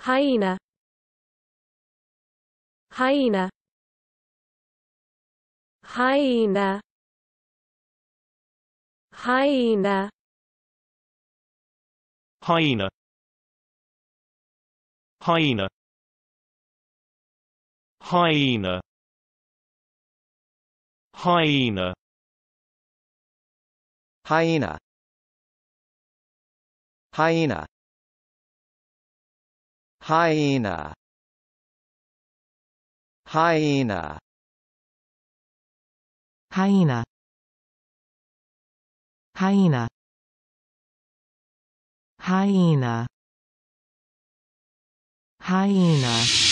hyena hyena hyena hyena hyena hyena hyena hyena hyena hyena Hyena Hyena Hyena Hyena Hyena Hyena